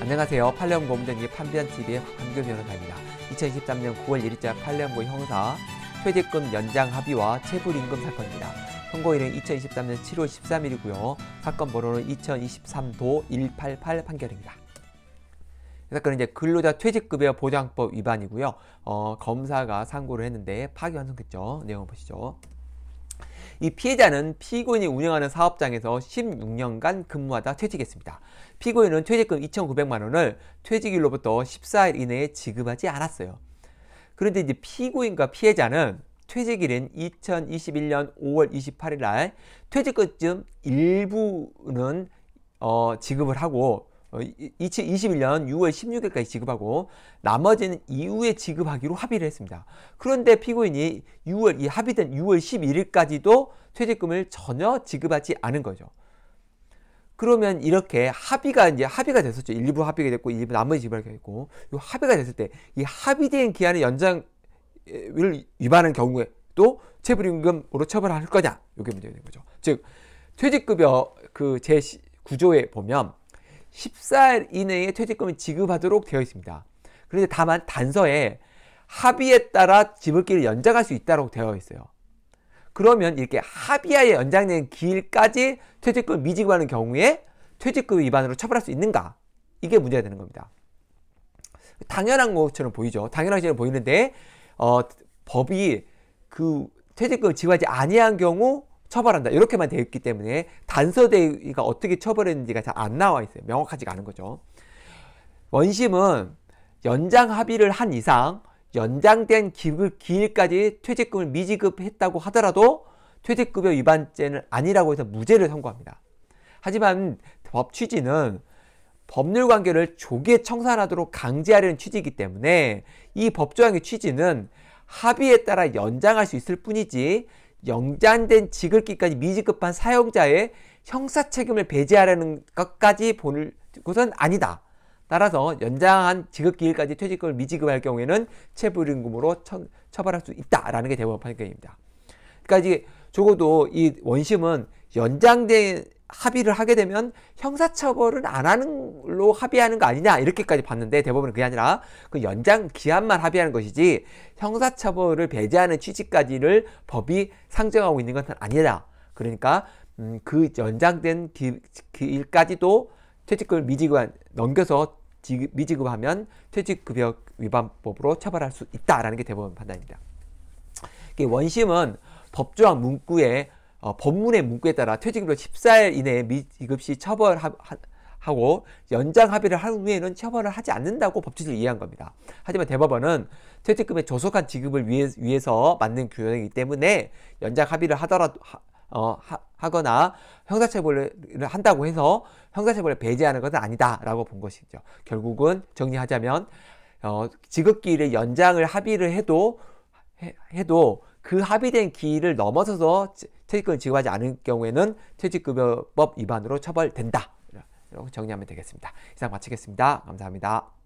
안녕하세요. 팔레온고문전기 판변TV의 황교 변호사입니다. 2023년 9월 1일자 팔레온고 형사 퇴직금 연장 합의와 체불임금 사건입니다. 선고일은 2023년 7월 13일이고요. 사건 번호는 2023도 188 판결입니다. 이 사건은 이제 근로자 퇴직급여 보장법 위반이고요. 어, 검사가 상고를 했는데 파기환송했죠 내용 보시죠. 이 피해자는 피고인이 운영하는 사업장에서 16년간 근무하다 퇴직했습니다. 피고인은 퇴직금 2,900만 원을 퇴직일로부터 14일 이내에 지급하지 않았어요. 그런데 이제 피고인과 피해자는 퇴직일인 2021년 5월 28일 날 퇴직금쯤 일부는 어, 지급을 하고 2021년 6월 16일까지 지급하고 나머지는 이후에 지급하기로 합의를 했습니다. 그런데 피고인이 6월 이 합의된 6월 11일까지도 퇴직금을 전혀 지급하지 않은 거죠. 그러면 이렇게 합의가 이제 합의가 됐었죠. 일부 합의가 됐고 일부 나머지 지급하기로 고이 합의가 됐을 때 이 합의된 기한의 연장을 위반한 경우에 또 체불임금으로 처벌할 거냐 이게 문제가 되 거죠. 즉 퇴직급여 그 제구조에 보면 14일 이내에 퇴직금을 지급하도록 되어 있습니다. 그런데 다만 단서에 합의에 따라 지불기를 연장할 수 있다고 되어 있어요. 그러면 이렇게 합의하에 연장된 기일까지 퇴직금 미지급하는 경우에 퇴직금 위반으로 처벌할 수 있는가? 이게 문제가 되는 겁니다. 당연한 것처럼 보이죠. 당연한 것처럼 보이는데 어, 법이 그 퇴직금 지급하지 아니한 경우 처벌한다. 이렇게만 되어 있기 때문에 단서대위가 어떻게 처벌했는지가 잘 안 나와 있어요. 명확하지가 않은 거죠. 원심은 연장 합의를 한 이상 연장된 기일까지 퇴직금을 미지급했다고 하더라도 퇴직급여 위반죄는 아니라고 해서 무죄를 선고합니다. 하지만 법 취지는 법률 관계를 조기에 청산하도록 강제하려는 취지이기 때문에 이 법조항의 취지는 합의에 따라 연장할 수 있을 뿐이지 영장된 지글기까지 미지급한 사용자의 형사 책임을 배제하려는 것까지 보는 것은 아니다. 따라서 연장한 지급기일까지 퇴직금을 미지급할 경우에는 체불임금으로 처, 처벌할 수 있다라는 게 대법원 판결입니다. 그러니까 이제 적어도 이 원심은 연장된 합의를 하게 되면 형사처벌은 안 하는로 걸 합의하는 거 아니냐 이렇게까지 봤는데 대법원은 그게 아니라 그 연장 기한만 합의하는 것이지 형사처벌을 배제하는 취지까지를 법이 상정하고 있는 것은 아니다. 그러니까 음, 그 연장된 기, 일까지도 퇴직금을 미지급한 넘겨서 지, 미지급하면 퇴직급여 위반법으로 처벌할 수 있다라는 게 대법원 판단입니다. 원심은 법조항 문구에 어, 법문의 문구에 따라 퇴직일로 14일 이내에 미지급 시 처벌하고 연장 합의를 한 후에는 처벌을 하지 않는다고 법칙을 이해한 겁니다. 하지만 대법원은 퇴직금의 조속한 지급을 위해, 위해서 맞는 규정이기 때문에 연장 합의를 하더라도 어, 하, 거나 형사처벌을 한다고 해서 형사처벌을 배제하는 것은 아니다라고 본 것이죠. 결국은 정리하자면 어, 지급기일의 연장을 합의를 해도 해, 해도 그 합의된 기일을 넘어서서 퇴직금을 지급하지 않은 경우에는 퇴직급여법 위반으로 처벌된다. 이렇게 정리하면 되겠습니다. 이상 마치겠습니다. 감사합니다.